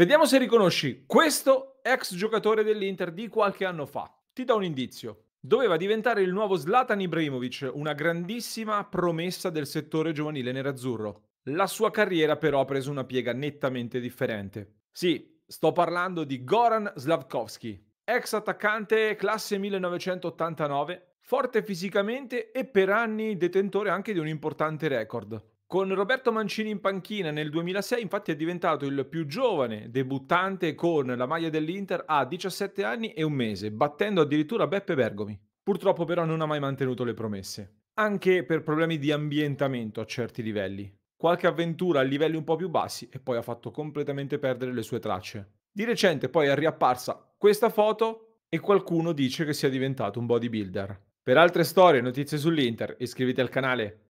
Vediamo se riconosci questo ex giocatore dell'Inter di qualche anno fa. Ti do un indizio. Doveva diventare il nuovo Zlatan Ibrahimovic, una grandissima promessa del settore giovanile nerazzurro. La sua carriera però ha preso una piega nettamente differente. Sì, sto parlando di Goran Slavkovski, ex attaccante classe 1989, forte fisicamente e per anni detentore anche di un importante record. Con Roberto Mancini in panchina nel 2006 infatti è diventato il più giovane debuttante con la maglia dell'Inter a 17 anni e un mese, battendo addirittura Beppe Bergomi. Purtroppo però non ha mai mantenuto le promesse, anche per problemi di ambientamento a certi livelli. Qualche avventura a livelli un po' più bassi e poi ha fatto completamente perdere le sue tracce. Di recente poi è riapparsa questa foto e qualcuno dice che sia diventato un bodybuilder. Per altre storie e notizie sull'Inter iscriviti al canale.